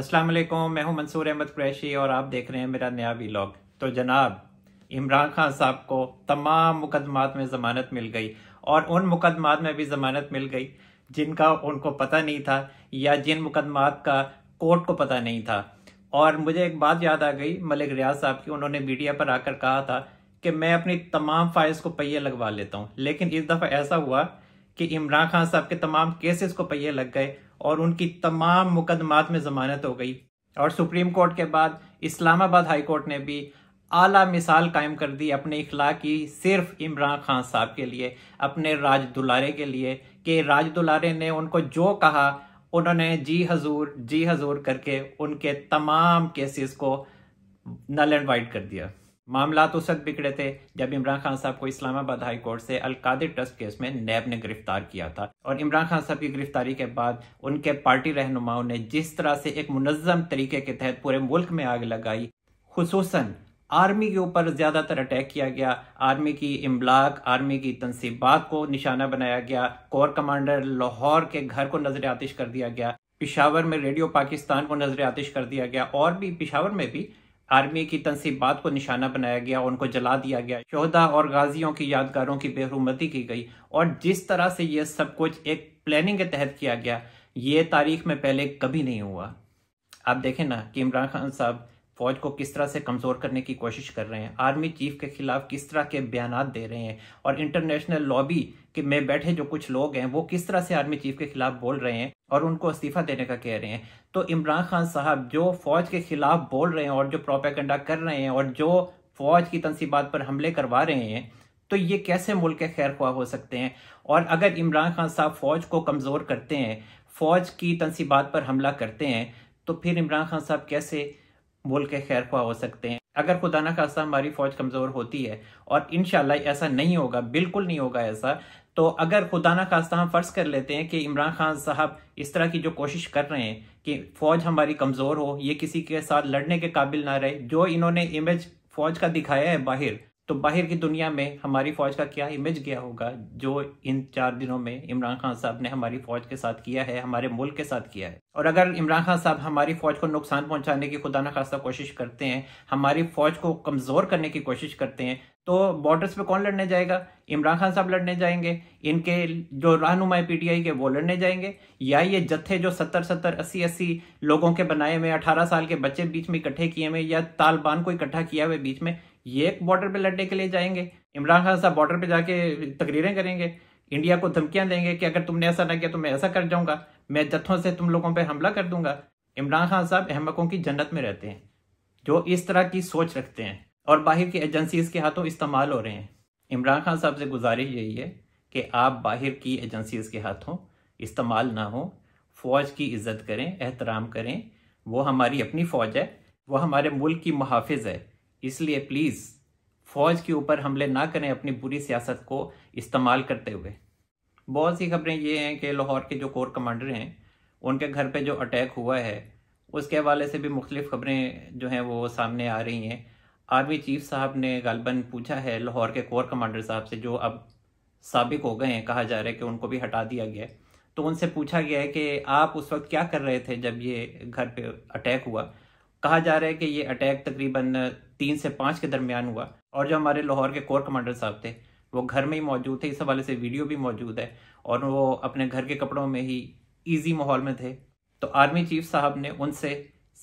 अस्सलाम वालेकुम मैं हूं मंसूर अहमद कुरैशी और आप देख रहे हैं मेरा नया व्लॉग तो जनाब इमरान खान साहब को तमाम मुकदमात में ज़मानत मिल गई और उन मुकदमात में भी ज़मानत मिल गई जिनका उनको पता नहीं था या जिन मुकदमात का कोर्ट को पता नहीं था और मुझे एक बात याद आ गई मलिक रियाज साहब की उन्होंने मीडिया पर आकर कहा था कि मैं अपनी तमाम फाइल्स को पहिए लगवा लेता हूँ लेकिन इस दफ़ा ऐसा हुआ कि इमरान खान साहब के तमाम केसेस को पहिए लग गए और उनकी तमाम मुकदमात में ज़मानत हो गई और सुप्रीम कोर्ट के बाद इस्लामाबाद हाई कोर्ट ने भी आला मिसाल कायम कर दी अपने इखला की सिर्फ इमरान खान साहब के लिए अपने राज दुलारे के लिए कि राज दुलारे ने उनको जो कहा उन्होंने जी हजूर जी हजूर करके उनके तमाम केसेस को नल एंड वाइट कर दिया मामला उस वक्त बिगड़े थे जब इमरान खान साहब को इस्लामाबाद हाई कोर्ट से अलकादिर ट्रस्ट केस में नैब ने गिरफ्तार किया था और इमरान खान साहब की गिरफ्तारी के बाद उनके पार्टी रहनुमाओं ने जिस तरह से एक मुनजम तरीके के तहत पूरे मुल्क में आग लगाई खसूस आर्मी के ऊपर ज़्यादातर अटैक किया गया आर्मी की इमलाक आर्मी की तनसीबात को निशाना बनाया गया कोर कमांडर लाहौर के घर को नजर आतिश कर दिया गया पिशावर में रेडियो पाकिस्तान को नजर आतिश कर दिया गया और भी पिशावर में भी आर्मी की तनसीबात को निशाना बनाया गया उनको जला दिया गया शोहदा और गाजियों की यादगारों की बेहरमती की गई और जिस तरह से यह सब कुछ एक प्लानिंग के तहत किया गया ये तारीख में पहले कभी नहीं हुआ आप देखें ना कि इमरान खान साहब फौज को किस तरह से कमज़ोर करने की कोशिश कर रहे हैं आर्मी चीफ के खिलाफ किस तरह के बयान दे रहे हैं और इंटरनेशनल लॉबी के में बैठे जो कुछ लोग हैं वो किस तरह से आर्मी चीफ के खिलाफ बोल रहे हैं और उनको इस्तीफा देने का कह रहे हैं तो इमरान खान साहब जो फौज के खिलाफ बोल रहे हैं और जो प्रोपेगेंडा कर रहे हैं और जो फौज की तनसीबात पर हमले करवा रहे हैं तो ये कैसे मुल्क के खैर हो सकते हैं और अगर इमरान खान साहब फौज को कमज़ोर करते हैं फौज की तनसीबात पर हमला करते हैं तो फिर इमरान खान साहब कैसे मुल्क खैर खुआ हो सकते हैं अगर खुदा ना खासा हमारी फौज कमज़ोर होती है और इन ऐसा नहीं होगा बिल्कुल नहीं होगा ऐसा तो अगर खुदा ना खास्ता हम फ़र्ज़ कर लेते हैं कि इमरान खान साहब इस तरह की जो कोशिश कर रहे हैं कि फ़ौज हमारी कमज़ोर हो ये किसी के साथ लड़ने के काबिल ना रहे जो इन्होंने इमेज फ़ौज का दिखाया है बाहर तो बाहर की दुनिया में हमारी फौज का क्या इमेज गया होगा जो इन चार दिनों में इमरान खान साहब ने हमारी फौज के साथ किया है हमारे मुल्क के साथ किया है और अगर इमरान खान साहब हमारी फौज को नुकसान पहुंचाने की खुदा न खासा कोशिश करते हैं हमारी फौज को कमजोर करने की कोशिश करते हैं तो बॉर्डर्स पे कौन लड़ने जाएगा इमरान खान साहब लड़ने जाएंगे इनके जो रहनुमा पीटीआई के वो लड़ने जाएंगे या ये जत्थे जो सत्तर सत्तर अस्सी अस्सी लोगों के बनाए हुए अठारह साल के बच्चे बीच में इकट्ठे किए हुए या तालिबान को इकट्ठा किया हुए बीच में ये बॉर्डर पे लड़ने के लिए जाएंगे इमरान खान साहब बॉर्डर पे जाके तकरीरें करेंगे इंडिया को धमकियां देंगे कि अगर तुमने ऐसा ना किया तो मैं ऐसा कर जाऊंगा मैं जत्थों से तुम लोगों पर हमला कर दूंगा इमरान खान साहब अहमकों की जन्नत में रहते हैं जो इस तरह की सोच रखते हैं और बाहर की एजेंसीज के हाथों इस्तेमाल हो रहे हैं इमरान खान साहब से गुजारिश यही है कि आप बाहर की एजेंसीज के हाथों इस्तेमाल ना हो फ़ौज की इज्जत करें एहतराम करें वो हमारी अपनी फ़ौज है वो हमारे मुल्क की मुहाफिज है इसलिए प्लीज़ फौज के ऊपर हमले ना करें अपनी बुरी सियासत को इस्तेमाल करते हुए बहुत सी खबरें ये हैं कि लाहौर के जो कोर कमांडर हैं उनके घर पे जो अटैक हुआ है उसके हवाले से भी मुख्तलिफ खबरें जो हैं वो सामने आ रही हैं आर्मी चीफ साहब ने गालबन पूछा है लाहौर के कोर कमांडर साहब से जो अब सबक हो गए हैं कहा जा रहा है कि उनको भी हटा दिया गया तो उनसे पूछा गया है कि आप उस वक्त क्या कर रहे थे जब ये घर पे अटैक हुआ कहा जा रहा है कि ये अटैक तकरीबन तीन से पांच के दरमियान हुआ और जो हमारे लाहौर के कोर कमांडर साहब थे वो घर में ही मौजूद थे इस हवाले से वीडियो भी मौजूद है और वो अपने घर के कपड़ों में ही ईजी माहौल में थे तो आर्मी चीफ साहब ने उनसे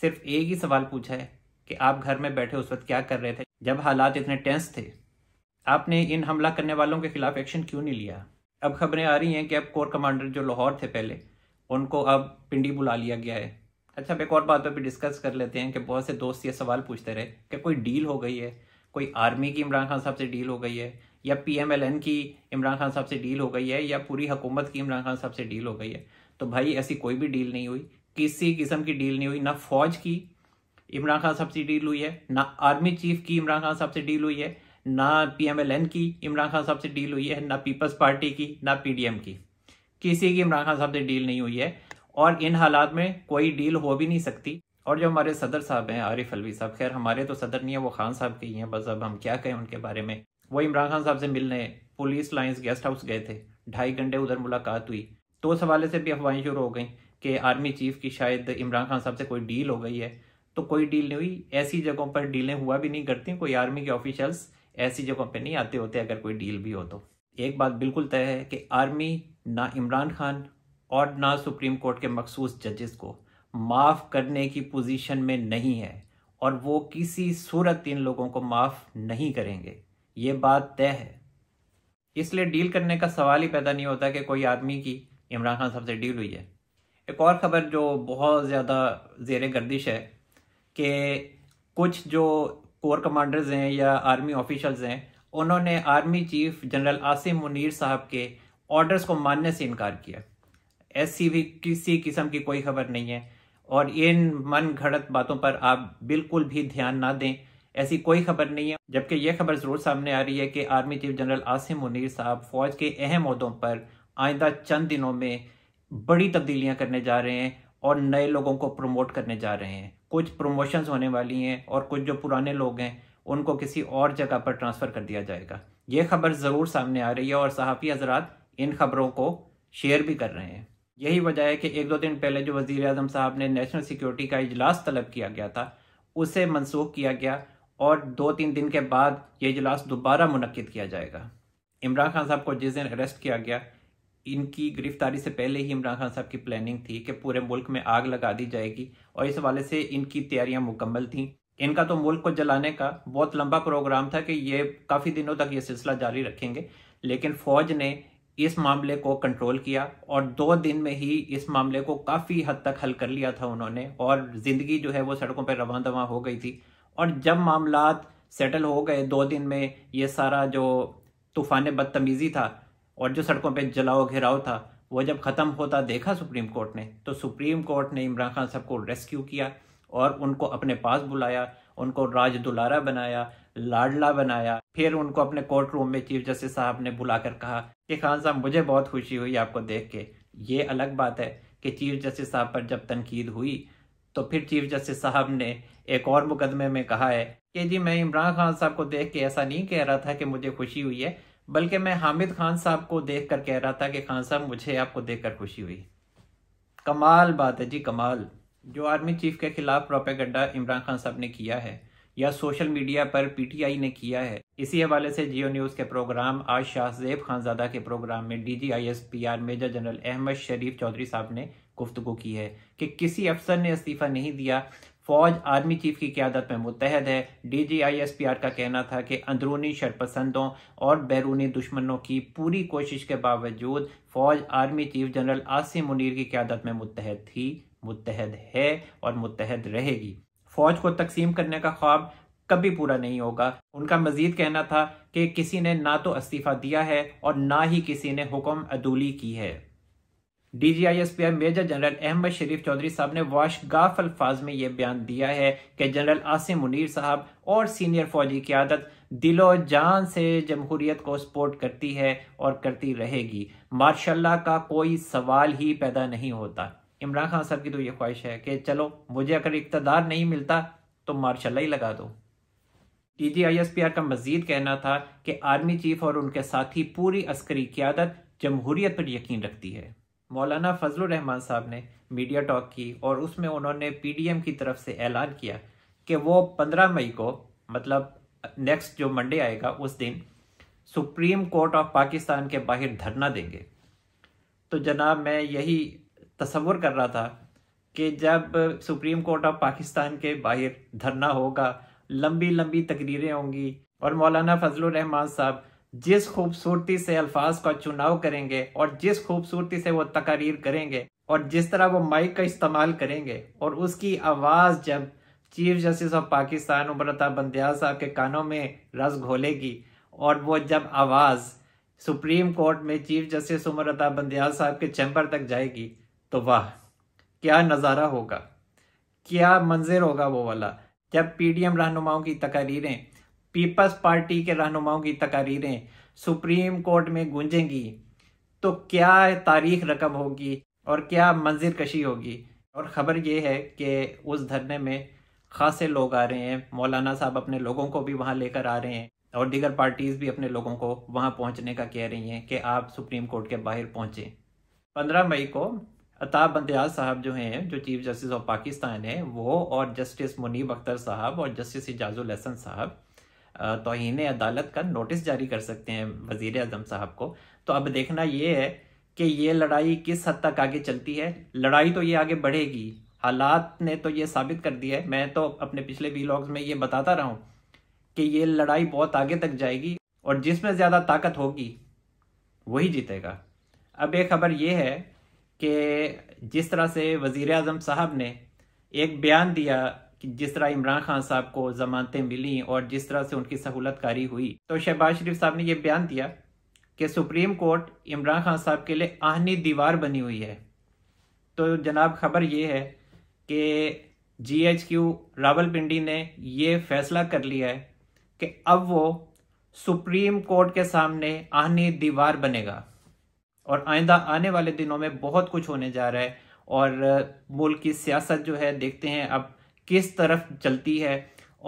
सिर्फ एक ही सवाल पूछा है कि आप घर में बैठे उस वक्त क्या कर रहे थे जब हालात इतने टेंस थे आपने इन हमला करने वालों के खिलाफ एक्शन क्यों नहीं लिया अब खबरें आ रही हैं कि अब कोर कमांडर जो लाहौर थे पहले उनको अब पिंडी बुला लिया गया है अच्छा अब एक और बात पर भी डिस्कस कर लेते हैं कि बहुत से दोस्त ये सवाल पूछते रहे कि कोई डील हो गई है कोई आर्मी की इमरान खान साहब से डील हो गई है या पीएमएलएन की इमरान खान साहब से डील हो गई है या पूरी हुकूमत की इमरान खान साहब से डील हो गई है तो भाई ऐसी कोई भी डील नहीं हुई किसी किस्म की डील नहीं हुई ना फौज की इमरान खान साहब से डील हुई है ना आर्मी चीफ की इमरान खान साहब से डील हुई है ना पीएमएलएन की इमरान खान साहब से डील हुई है ना पीपल्स पार्टी की ना पीडीएम की किसी की इमरान खान साहब से डील नहीं हुई है और इन हालात में कोई डील हो भी नहीं सकती और जो हमारे सदर साहब हैं आरिफ अलवी साहब खैर हमारे तो सदर नहीं है वो खान साहब के ही हैं बस अब हम क्या कहें उनके बारे में वो इमरान खान साहब से मिलने पुलिस लाइन्स गेस्ट हाउस गए थे ढाई घंटे उधर मुलाकात हुई तो उस हवाले से भी अफवाहें शुरू हो गई कि आर्मी चीफ की शायद इमरान खान साहब से कोई डील हो गई है तो कोई डील नहीं हुई ऐसी जगहों पर डीलें हुआ भी नहीं करती कोई आर्मी के ऑफिशल्स ऐसी जगहों पर नहीं आते होते अगर कोई डील भी हो तो एक बात बिल्कुल तय है कि आर्मी ना इमरान खान और ना सुप्रीम कोर्ट के मखसूस जजेस को माफ़ करने की पोजीशन में नहीं है और वो किसी सूरत इन लोगों को माफ़ नहीं करेंगे ये बात तय है इसलिए डील करने का सवाल ही पैदा नहीं होता कि कोई आदमी की इमरान खान साहब से डील हुई है एक और ख़बर जो बहुत ज़्यादा जेर गर्दिश है कि कुछ जो कोर कमांडर्स हैं या आर्मी ऑफिशल्स हैं उन्होंने army chief general Asim Munir साहब के ऑर्डर्स को मानने से इनकार किया ऐसी भी किसी किस्म की कोई खबर नहीं है और इन मन घड़त बातों पर आप बिल्कुल भी ध्यान ना दें ऐसी कोई खबर नहीं है जबकि यह खबर ज़रूर सामने आ रही है कि army chief general Asim Munir साहब फौज के अहम अहदों पर आइंदा चंद दिनों में बड़ी तब्दीलियां करने जा रहे हैं और नए लोगों को प्रमोट करने जा रहे हैं कुछ प्रमोशंस होने वाली हैं और कुछ जो पुराने लोग हैं उनको किसी और जगह पर ट्रांसफ़र कर दिया जाएगा ये खबर ज़रूर सामने आ रही है और सहाफ़ी हजरात इन खबरों को शेयर भी कर रहे हैं यही वजह है कि एक दो दिन पहले जो वजीर अजम साहब ने नेशनल सिक्योरिटी का इजलास तलब किया गया था उसे मनसूख किया गया और दो तीन दिन के बाद ये इजलास दोबारा मनक़द किया जाएगा इमरान खान साहब को जिस दिन अरेस्ट किया गया इनकी गिरफ्तारी से पहले ही इमरान खान साहब की प्लानिंग थी कि पूरे मुल्क में आग लगा दी जाएगी और इस हवाले से इनकी तैयारियां मुकम्मल थीं इनका तो मुल्क को जलाने का बहुत लंबा प्रोग्राम था कि ये काफ़ी दिनों तक ये सिलसिला जारी रखेंगे लेकिन फ़ौज ने इस मामले को कंट्रोल किया और दो दिन में ही इस मामले को काफ़ी हद तक हल कर लिया था उन्होंने और ज़िंदगी जो है वो सड़कों पर रवा दवा हो गई थी और जब मामला सेटल हो गए दो दिन में ये सारा जो तूफान बदतमीज़ी था और जो सड़कों पर जलाओ घेराव था वो जब ख़त्म होता देखा सुप्रीम कोर्ट ने तो सुप्रीम कोर्ट ने इमरान खान साहब को रेस्क्यू किया और उनको अपने पास बुलाया उनको राज दुलारा बनाया लाडला बनाया फिर उनको अपने कोर्ट रूम में चीफ जस्टिस साहब ने बुलाकर कहा कि खान साहब मुझे बहुत खुशी हुई आपको देख के ये अलग बात है कि चीफ जस्टिस साहब पर जब तनकीद हुई तो फिर चीफ जस्टिस साहब ने एक और मुकदमे में कहा है कि जी मैं इमरान खान साहब को देख के ऐसा नहीं कह रहा था कि मुझे खुशी हुई है बल्कि मैं हामिद खान साहब को देख कर कह रहा था कि खान साहब मुझे आपको देख कर खुशी हुई कमाल बात है जी कमाल जो आर्मी चीफ के खिलाफ प्रोपेगंडा इमरान खान साहब ने किया है या सोशल मीडिया पर पीटीआई ने किया है इसी हवाले से जियो न्यूज़ के प्रोग्राम आज शाहजेब खानजादा के प्रोग्राम में D G I S P R major general Ahmed Sharif Chaudhry साहब ने गुफ्तु की है कि किसी अफसर ने इस्तीफ़ा नहीं दिया फौज आर्मी चीफ की क्यादत में मुतहद है डीजीआईएसपीआर का कहना था कि अंदरूनी शरपसंदों और बैरूनी दुश्मनों की पूरी कोशिश के बावजूद फौज army chief general Asim Munir की क्यादत में मुतहद थी मुतहद है और मुतहद रहेगी फौज को तकसीम करने का ख्वाब कभी पूरा नहीं होगा उनका मजीद कहना था कि किसी ने ना तो इस्तीफा दिया है और ना ही किसी ने हुक्म अदूली की है D G I S P I major general Ahmed Sharif Chaudhry साहब ने वाशगाफ अल्फाज में यह बयान दिया है कि जनरल आसिम मुनीर साहब और सीनियर फौजी की आदत दिलो जान से जमहूरियत को सपोर्ट करती है और करती रहेगी मार्शाल्लाह का कोई सवाल ही पैदा नहीं होता इमरान खान साहब की तो ये ख्वाहिश है कि चलो मुझे अगर इकतदार नहीं मिलता तो मार्शाला ही लगा दो D G I S P R का मजीद कहना था कि आर्मी चीफ और उनके साथी पूरी अस्करी क्यादत जमहूरियत पर यकीन रखती है मौलाना फजल रहमान साहब ने मीडिया टॉक की और उसमें उन्होंने पी डी एम की तरफ से ऐलान किया कि वो पंद्रह मई को मतलब नेक्स्ट जो मंडे आएगा उस दिन सुप्रीम कोर्ट ऑफ पाकिस्तान के बाहर धरना देंगे तो जनाब मैं यही तस्वुर कर रहा था कि जब सुप्रीम कोर्ट ऑफ पाकिस्तान के बाहर धरना होगा लंबी लंबी तकरीरें होंगी और मौलाना फजल रहमान साहब जिस खूबसूरती से अल्फाज का चुनाव करेंगे और जिस खूबसूरती से वो तकारीर करेंगे और जिस तरह वो माइक का इस्तेमाल करेंगे और उसकी आवाज़ जब chief justice of Pakistan Umar Ata Bandial साहब के कानों में रस घोलेगी और वो जब आवाज़ सुप्रीम कोर्ट में चीफ जस्टिस उम्रता बंदयाल साहब के चैम्बर तक जाएगी तो वाह क्या नज़ारा होगा क्या मंजिर होगा वो वाला जब पीडीएम रहनुमाओं की तकारीरें पीपल्स पार्टी के रहनुमाओं की तकारीरें सुप्रीम कोर्ट में गूंजेंगी तो क्या तारीख रकम होगी और क्या मंजिर कशी होगी और ख़बर ये है कि उस धरने में खासे लोग आ रहे हैं मौलाना साहब अपने लोगों को भी वहाँ लेकर आ रहे हैं और दीगर पार्टीज़ भी अपने लोगों को वहाँ पहुँचने का कह रही हैं कि आप सुप्रीम कोर्ट के बाहर पहुँचें पंद्रह मई को अताब बंदयाल साहब जो हैं जो चीफ जस्टिस ऑफ पाकिस्तान है वो और जस्टिस मुनीब अख्तर साहब और जस्टिस इजाजुल हसन साहब तोहन अदालत का नोटिस जारी कर सकते हैं वजीर अजम साहब को तो अब देखना ये है कि ये लड़ाई किस हद तक आगे चलती है लड़ाई तो ये आगे बढ़ेगी हालात ने तो ये साबित कर दिया है मैं तो अपने पिछले वीलॉग्स में ये बताता रहा हूँ कि ये लड़ाई बहुत आगे तक जाएगी और जिसमें ज़्यादा ताकत होगी वही जीतेगा अब एक खबर ये है कि जिस तरह से वज़ी अजम साहब ने एक बयान दिया कि जिस तरह इमरान खान साहब को जमानतें मिली और जिस तरह से उनकी सहूलत कारी हुई तो शहबाज शरीफ साहब ने यह बयान दिया कि सुप्रीम कोर्ट इमरान खान साहब के लिए आहनी दीवार बनी हुई है तो जनाब खबर ये है कि जी एच क्यू रावलपिंडी ने ये फैसला कर लिया है कि अब वो सुप्रीम कोर्ट के सामने आहनी दीवार बनेगा और आइंदा आने वाले दिनों में बहुत कुछ होने जा रहा है और मुल्क की सियासत जो है देखते हैं अब किस तरफ चलती है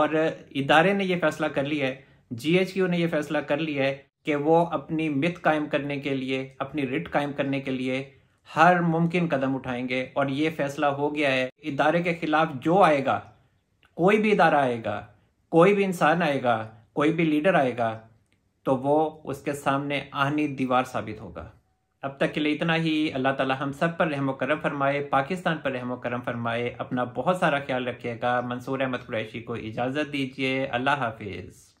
और इदारे ने यह फैसला कर लिया है जीएचक्यू ने यह फैसला कर लिया है कि वो अपनी मित कायम करने के लिए अपनी रिट कायम करने के लिए हर मुमकिन कदम उठाएंगे और ये फैसला हो गया है इदारे के खिलाफ जो आएगा कोई भी इदारा आएगा कोई भी इंसान आएगा कोई भी लीडर आएगा तो वो उसके सामने आहनी दीवार साबित होगा अब तक के लिए इतना ही अल्लाह ताला हम सब पर रहम करम फरमाए पाकिस्तान पर रहम करम फरमाए अपना बहुत सारा ख्याल रखिएगा मंसूर अहमद कुरैशी को इजाज़त दीजिए अल्लाह हाफिज़